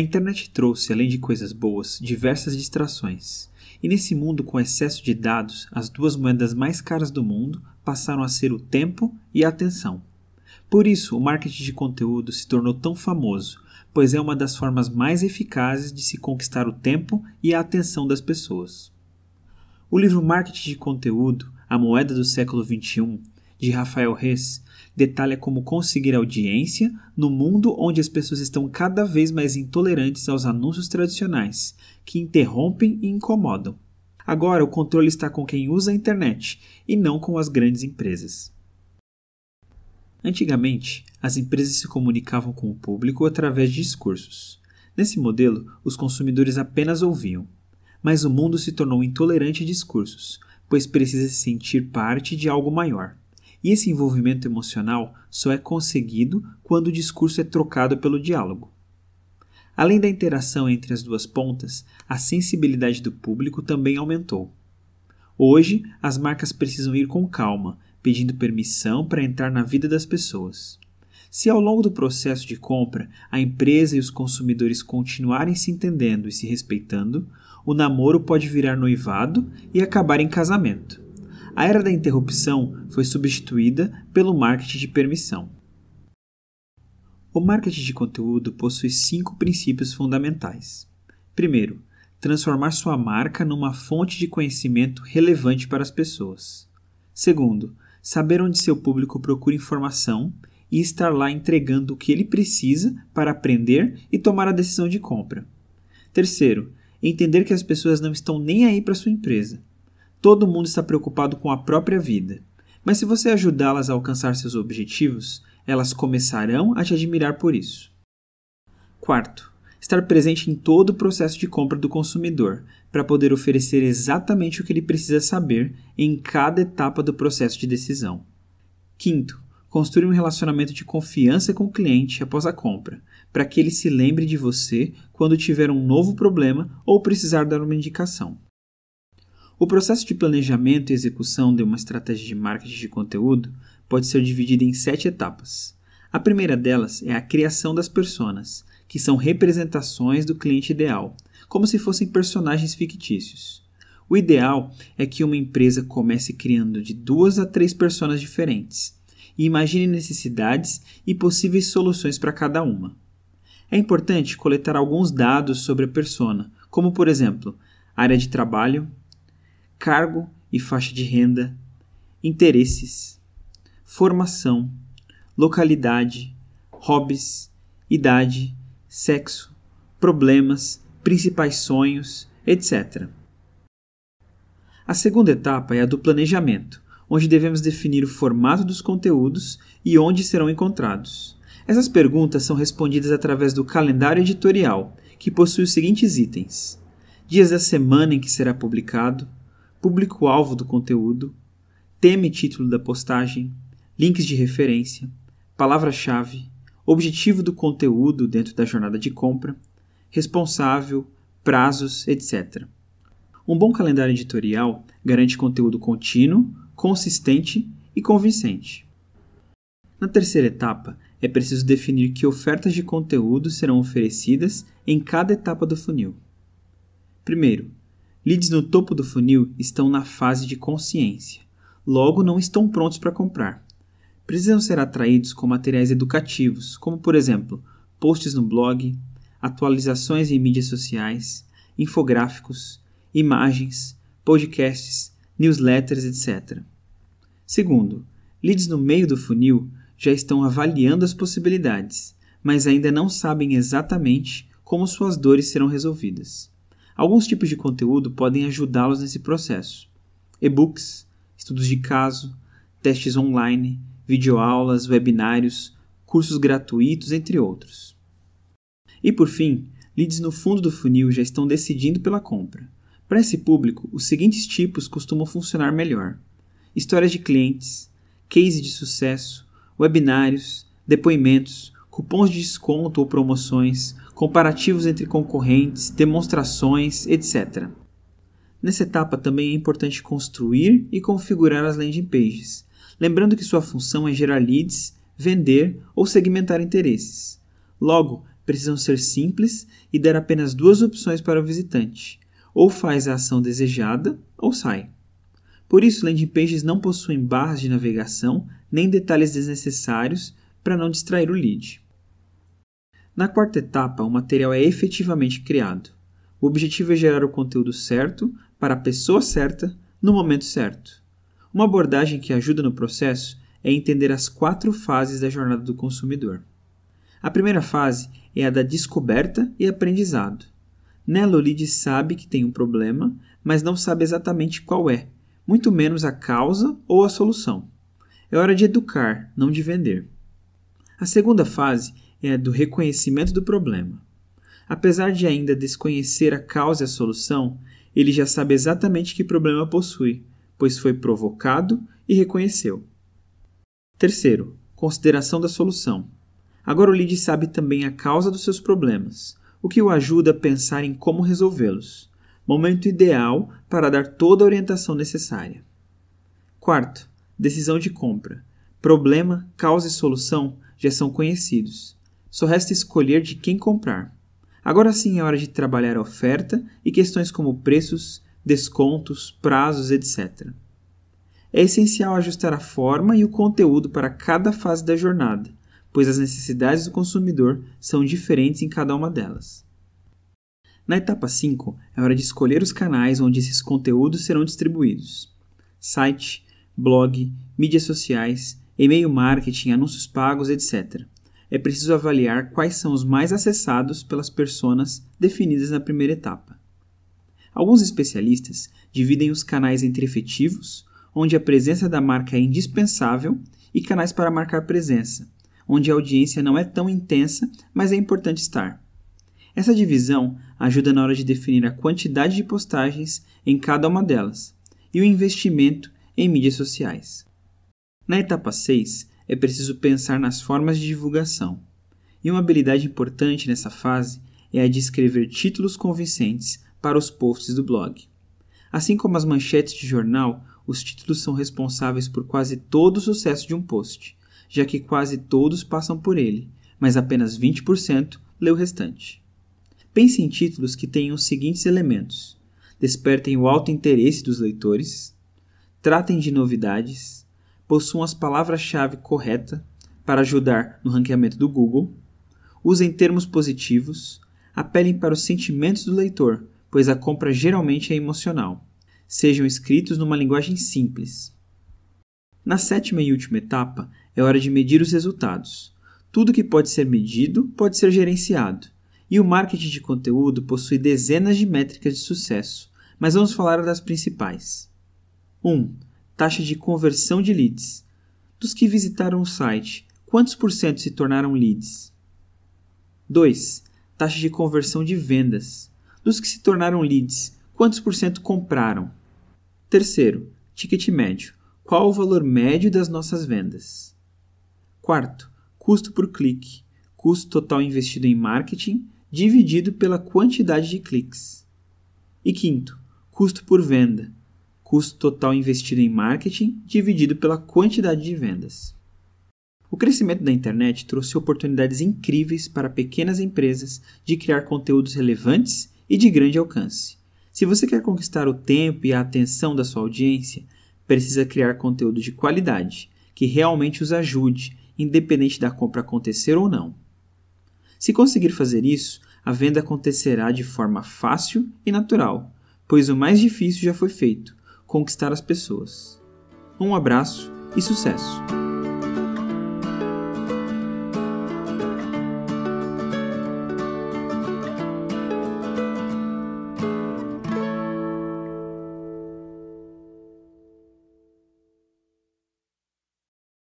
A internet trouxe, além de coisas boas, diversas distrações. E nesse mundo com excesso de dados, as duas moedas mais caras do mundo passaram a ser o tempo e a atenção. Por isso, o marketing de conteúdo se tornou tão famoso, pois é uma das formas mais eficazes de se conquistar o tempo e a atenção das pessoas. O livro Marketing de Conteúdo, a moeda do século XXI, de Rafael Reis, detalha como conseguir audiência no mundo onde as pessoas estão cada vez mais intolerantes aos anúncios tradicionais, que interrompem e incomodam. Agora o controle está com quem usa a internet e não com as grandes empresas. Antigamente, as empresas se comunicavam com o público através de discursos. Nesse modelo, os consumidores apenas ouviam. Mas o mundo se tornou intolerante a discursos, pois precisa se sentir parte de algo maior. E esse envolvimento emocional só é conseguido quando o discurso é trocado pelo diálogo. Além da interação entre as duas pontas, a sensibilidade do público também aumentou. Hoje, as marcas precisam ir com calma, pedindo permissão para entrar na vida das pessoas. Se ao longo do processo de compra a empresa e os consumidores continuarem se entendendo e se respeitando, o namoro pode virar noivado e acabar em casamento. A era da interrupção foi substituída pelo marketing de permissão. O marketing de conteúdo possui cinco princípios fundamentais. Primeiro, transformar sua marca numa fonte de conhecimento relevante para as pessoas. Segundo, saber onde seu público procura informação e estar lá entregando o que ele precisa para aprender e tomar a decisão de compra. Terceiro, entender que as pessoas não estão nem aí para sua empresa Todo mundo está preocupado com a própria vida. Mas se você ajudá-las a alcançar seus objetivos, elas começarão a te admirar por isso. Quarto, estar presente em todo o processo de compra do consumidor, para poder oferecer exatamente o que ele precisa saber em cada etapa do processo de decisão. Quinto, construir um relacionamento de confiança com o cliente após a compra, para que ele se lembre de você quando tiver um novo problema ou precisar dar uma indicação. O processo de planejamento e execução de uma estratégia de marketing de conteúdo pode ser dividido em sete etapas. A primeira delas é a criação das personas, que são representações do cliente ideal, como se fossem personagens fictícios. O ideal é que uma empresa comece criando de duas a três personas diferentes e imagine necessidades e possíveis soluções para cada uma. É importante coletar alguns dados sobre a persona, como por exemplo, área de trabalho, cargo e faixa de renda, interesses, formação, localidade, hobbies, idade, sexo, problemas, principais sonhos, etc. A segunda etapa é a do planejamento, onde devemos definir o formato dos conteúdos e onde serão encontrados. Essas perguntas são respondidas através do calendário editorial, que possui os seguintes itens: dias da semana em que será publicado, público-alvo do conteúdo, tema e título da postagem, links de referência, palavra-chave, objetivo do conteúdo dentro da jornada de compra, responsável, prazos, etc. Um bom calendário editorial garante conteúdo contínuo, consistente e convincente. Na terceira etapa, é preciso definir que ofertas de conteúdo serão oferecidas em cada etapa do funil. Primeiro, Leads no topo do funil estão na fase de consciência, logo não estão prontos para comprar. Precisam ser atraídos com materiais educativos, como por exemplo, posts no blog, atualizações em mídias sociais, infográficos, imagens, podcasts, newsletters, etc. Segundo, leads no meio do funil já estão avaliando as possibilidades, mas ainda não sabem exatamente como suas dores serão resolvidas. Alguns tipos de conteúdo podem ajudá-los nesse processo: e-books, estudos de caso, testes online, videoaulas, webinários, cursos gratuitos, entre outros. E por fim, leads no fundo do funil já estão decidindo pela compra. Para esse público, os seguintes tipos costumam funcionar melhor: histórias de clientes, case de sucesso, webinários, depoimentos, cupons de desconto ou promoções, comparativos entre concorrentes, demonstrações, etc. Nessa etapa também é importante construir e configurar as landing pages, lembrando que sua função é gerar leads, vender ou segmentar interesses. Logo, precisam ser simples e dar apenas duas opções para o visitante: ou faz a ação desejada ou sai. Por isso, landing pages não possuem barras de navegação nem detalhes desnecessários para não distrair o lead. Na quarta etapa, o material é efetivamente criado. O objetivo é gerar o conteúdo certo, para a pessoa certa, no momento certo. Uma abordagem que ajuda no processo é entender as quatro fases da jornada do consumidor. A primeira fase é a da descoberta e aprendizado. Nela, o lead sabe que tem um problema, mas não sabe exatamente qual é, muito menos a causa ou a solução. É hora de educar, não de vender. A segunda fase é a do reconhecimento do problema. Apesar de ainda desconhecer a causa e a solução, ele já sabe exatamente que problema possui, pois foi provocado e reconheceu. Terceiro, consideração da solução. Agora o lead sabe também a causa dos seus problemas, o que o ajuda a pensar em como resolvê-los. Momento ideal para dar toda a orientação necessária. Quarto, decisão de compra. Problema, causa e solução já são conhecidos. Só resta escolher de quem comprar. Agora sim é hora de trabalhar a oferta e questões como preços, descontos, prazos, etc. É essencial ajustar a forma e o conteúdo para cada fase da jornada, pois as necessidades do consumidor são diferentes em cada uma delas. Na etapa 5, é hora de escolher os canais onde esses conteúdos serão distribuídos: site, blog, mídias sociais, e-mail marketing, anúncios pagos, etc é preciso avaliar quais são os mais acessados pelas pessoas definidas na primeira etapa. Alguns especialistas dividem os canais entre efetivos, onde a presença da marca é indispensável, e canais para marcar presença, onde a audiência não é tão intensa, mas é importante estar. Essa divisão ajuda na hora de definir a quantidade de postagens em cada uma delas e o investimento em mídias sociais. Na etapa 6, é preciso pensar nas formas de divulgação. E uma habilidade importante nessa fase é a de escrever títulos convincentes para os posts do blog. Assim como as manchetes de jornal, os títulos são responsáveis por quase todo o sucesso de um post, já que quase todos passam por ele, mas apenas 20% lê o restante. Pense em títulos que tenham os seguintes elementos: despertem o alto interesse dos leitores, tratem de novidades, possuam as palavras-chave correta para ajudar no ranqueamento do Google, usem termos positivos, apelem para os sentimentos do leitor, pois a compra geralmente é emocional. Sejam escritos numa linguagem simples. Na sétima e última etapa, é hora de medir os resultados. Tudo que pode ser medido pode ser gerenciado. E o marketing de conteúdo possui dezenas de métricas de sucesso, mas vamos falar das principais. 1. Um, taxa de conversão de leads. Dos que visitaram o site, quantos por cento se tornaram leads? 2. Taxa de conversão de vendas. Dos que se tornaram leads, quantos por cento compraram? Terceiro, ticket médio. Qual o valor médio das nossas vendas? Quarto, custo por clique. Custo total investido em marketing dividido pela quantidade de cliques. E quinto, custo por venda custo total investido em marketing dividido pela quantidade de vendas. O crescimento da internet trouxe oportunidades incríveis para pequenas empresas de criar conteúdos relevantes e de grande alcance. Se você quer conquistar o tempo e a atenção da sua audiência, precisa criar conteúdo de qualidade, que realmente os ajude, independente da compra acontecer ou não. Se conseguir fazer isso, a venda acontecerá de forma fácil e natural, pois o mais difícil já foi feito, conquistar as pessoas. Um abraço e sucesso!